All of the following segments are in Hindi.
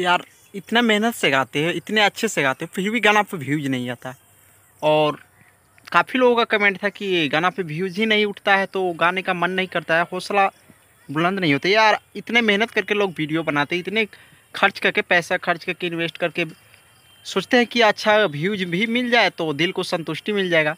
यार इतना मेहनत से गाते हैं इतने अच्छे से गाते हैं फिर भी गाना पे व्यूज नहीं आता और काफ़ी लोगों का कमेंट था कि गाना पे व्यूज ही नहीं उठता है तो गाने का मन नहीं करता है हौसला बुलंद नहीं होता यार इतने मेहनत करके लोग वीडियो बनाते हैं इतने खर्च करके पैसा खर्च करके इन्वेस्ट करके सोचते हैं कि अच्छा व्यूज भी मिल जाए तो दिल को संतुष्टि मिल जाएगा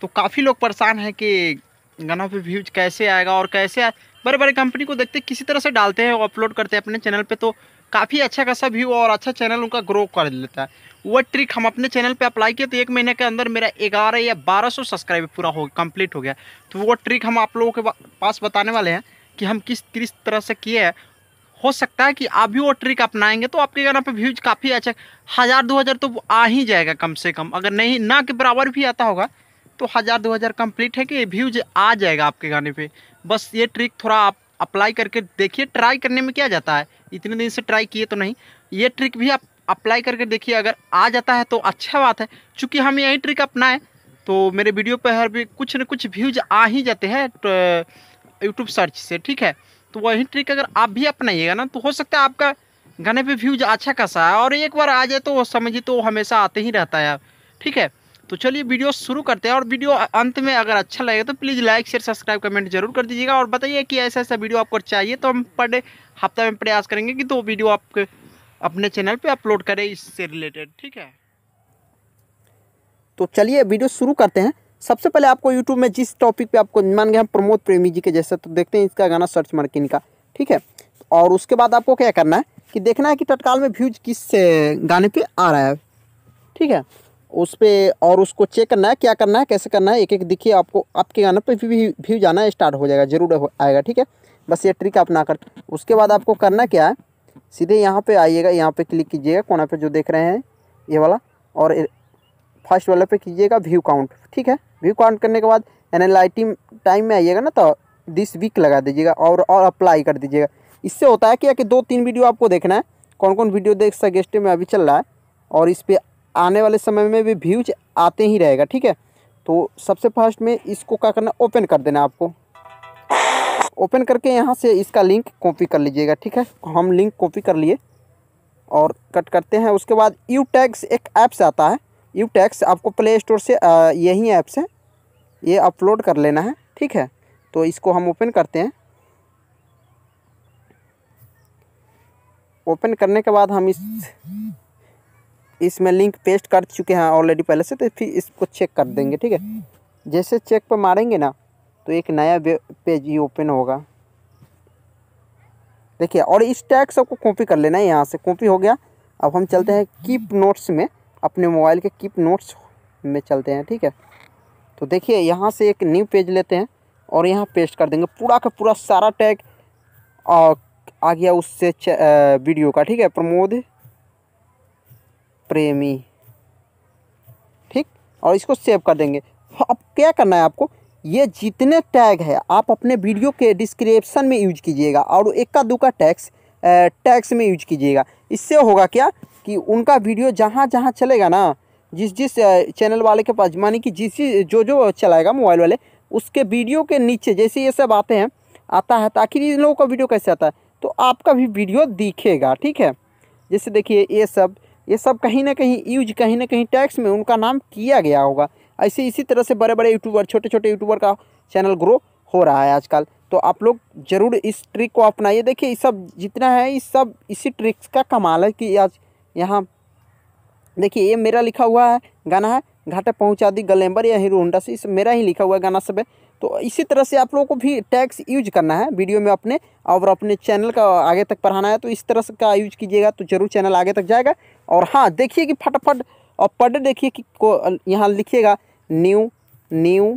तो काफ़ी लोग परेशान हैं कि गाना पे व्यूज कैसे आएगा और कैसे आए बड़े बड़े कंपनी को देखते किसी तरह से डालते हैं अपलोड करते हैं अपने चैनल पर तो काफ़ी अच्छा खासा व्यू और अच्छा चैनल उनका ग्रो कर लेता है वह ट्रिक हम अपने चैनल पे अप्लाई किए तो एक महीने के अंदर मेरा ग्यारह या बारह सौ सब्सक्राइबर पूरा हो कंप्लीट हो गया तो वो ट्रिक हम आप लोगों के पास बताने वाले हैं कि हम किस किस तरह से किए हैं हो सकता है कि आप भी वो ट्रिक अपनाएंगे तो आपके गाना पे व्यूज काफ़ी अच्छा हज़ार दो हज़ार तो आ ही जाएगा कम से कम अगर नहीं ना के बराबर भी आता होगा तो हज़ार दो हज़ार कम्प्लीट है कि व्यूज आ जाएगा आपके गाने पे बस ये ट्रिक थोड़ा आप अप्लाई करके देखिए ट्राई करने में क्या जाता है इतने दिन से ट्राई किए तो नहीं ये ट्रिक भी आप अप्लाई करके देखिए अगर आ जाता है तो अच्छा बात है चूँकि हम यही ट्रिक अपनाएं तो मेरे वीडियो पर हर भी कुछ न कुछ व्यूज आ ही जाते हैं यूट्यूब सर्च से ठीक है तो वही ट्रिक अगर आप भी अपनाइएगा ना तो हो सकता है आपका गाने पे व्यूज अच्छा खासा है और एक बार आ जाए तो वो समझिए तो वो हमेशा आते ही रहता है ठीक है तो चलिए वीडियो शुरू करते हैं और वीडियो अंत में अगर अच्छा लगेगा तो please like share subscribe comment जरूर कर दीजिएगा और बताइए कि ऐसा ऐसा वीडियो आपको चाहिए तो हम पर हफ्ता में प्रयास करेंगे कि दो वीडियो आप अपने चैनल पे अपलोड करें इससे रिलेटेड ठीक है तो चलिए वीडियो शुरू करते हैं सबसे पहले आपको यूट्यूब में जिस टॉपिक पर आपको मान गया प्रमोद प्रेमी जी के जैसे तो देखते हैं इसका गाना सर्च मार के ठीक है और उसके बाद आपको क्या करना है कि देखना है कि तत्काल में व्यूज किस गाने पे आ रहा है ठीक है उस पर और उसको चेक करना है क्या करना है कैसे करना है एक एक दिखिए आपको आपके गाना पे भी व्यू जाना स्टार्ट हो जाएगा जरूर आएगा ठीक है बस ये ट्रिक अपना कर उसके बाद आपको करना क्या है सीधे यहाँ पे आइएगा यहाँ पे क्लिक कीजिएगा कोना पे जो देख रहे हैं ये वाला और फर्स्ट वाले पे कीजिएगा व्यू काउंट ठीक है व्यू काउंट करने के बाद एन एल टाइम में आइएगा ना तो दिस वीक लगा दीजिएगा और और अप्लाई कर दीजिएगा इससे होता है क्या कि दो तीन वीडियो आपको देखना है कौन कौन वीडियो देख सकेस्ट में अभी चल रहा है और इस पर आने वाले समय में भी व्यूज आते ही रहेगा ठीक है तो सबसे फर्स्ट में इसको क्या करना ओपन कर देना आपको ओपन करके यहाँ से इसका लिंक कॉपी कर लीजिएगा ठीक है हम लिंक कॉपी कर लिए और कट करते हैं उसके बाद यू टैक्स एक ऐप्स आता है यू टैक्स आपको प्ले स्टोर से यही ऐप से ये अपलोड कर लेना है ठीक है तो इसको हम ओपन करते हैं ओपन करने के बाद हम इस इसमें लिंक पेस्ट कर चुके हैं ऑलरेडी पहले से तो फिर इसको चेक कर देंगे ठीक है जैसे चेक पर मारेंगे ना तो एक नया पेज ही ओपन होगा देखिए और इस टैग सबको कॉपी कर लेना है यहाँ से कॉपी हो गया अब हम चलते हैं कीप नोट्स में अपने मोबाइल के कीप नोट्स में चलते हैं ठीक है तो देखिए यहाँ से एक न्यू पेज लेते हैं और यहाँ पेस्ट कर देंगे पूरा का पूरा सारा टैग आ गया उससे वीडियो का ठीक है प्रमोद प्रेमी ठीक और इसको सेव कर देंगे हाँ, अब क्या करना है आपको ये जितने टैग है आप अपने वीडियो के डिस्क्रिप्शन में यूज कीजिएगा और इक्का दुक्का टैक्स टैक्स में यूज कीजिएगा इससे होगा क्या कि उनका वीडियो जहाँ जहाँ चलेगा ना जिस जिस चैनल वाले के पास मानी कि जिस जिस जो जो चलाएगा मोबाइल वाले उसके वीडियो के नीचे जैसे ये सब आते हैं आता है तो आखिर इन लोगों का वीडियो कैसे आता है तो आपका भी वीडियो दिखेगा ठीक है जैसे देखिए ये सब ये सब कहीं ना कहीं यूज कहीं ना कहीं टैक्स में उनका नाम किया गया होगा ऐसे इसी तरह से बड़े बड़े यूट्यूबर छोटे छोटे यूट्यूबर का चैनल ग्रो हो रहा है आजकल तो आप लोग ज़रूर इस ट्रिक को अपनाइए देखिए ये सब जितना है इस सब इसी ट्रिक्स का कमाल है कि आज यहाँ देखिए ये मेरा लिखा हुआ है गाना है घाटे पहुँचा दी गलेम्बर या हीरो होंडा से इस मेरा ही लिखा हुआ है गाना सब है तो इसी तरह से आप लोगों को भी टैक्स यूज करना है वीडियो में अपने और अपने चैनल का आगे तक पढ़ाना है तो इस तरह से का यूज कीजिएगा तो जरूर चैनल आगे तक जाएगा और हाँ देखिए कि फटाफट और पढ़ देखिए कि को यहाँ लिखिएगा new new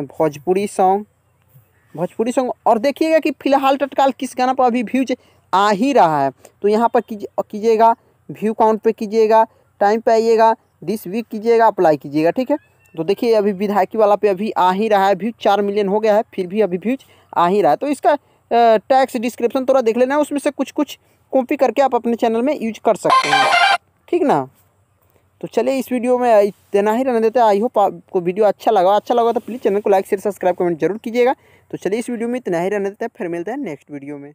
Bhojpuri song Bhojpuri song और देखिएगा कि फिलहाल तत्काल किस गाना पर अभी व्यूज आ ही रहा है तो यहाँ पर कीजिएगा व्यू काउंट पे कीजिएगा टाइम पे आइएगा दिस वीक कीजिएगा अप्लाई कीजिएगा ठीक है तो देखिए अभी विधायकी वाला पे अभी आ ही रहा है व्यूज चार मिलियन हो गया है फिर भी अभी व्यूज आ ही रहा है तो इसका टैक्स डिस्क्रिप्शन थोड़ा देख लेना उसमें से कुछ कुछ कॉपी करके आप अपने चैनल में यूज कर सकते हैं ठीक ना तो चलिए इस वीडियो में इतना ही रहने देते हैं आई होप आपको वीडियो अच्छा लगा अच्छा लगा तो प्लीज़ चैनल को लाइक शेयर सब्सक्राइब कमेंट जरूर कीजिएगा तो चलिए इस वीडियो में इतना ही रहने देते हैं फिर मिलते हैं नेक्स्ट वीडियो में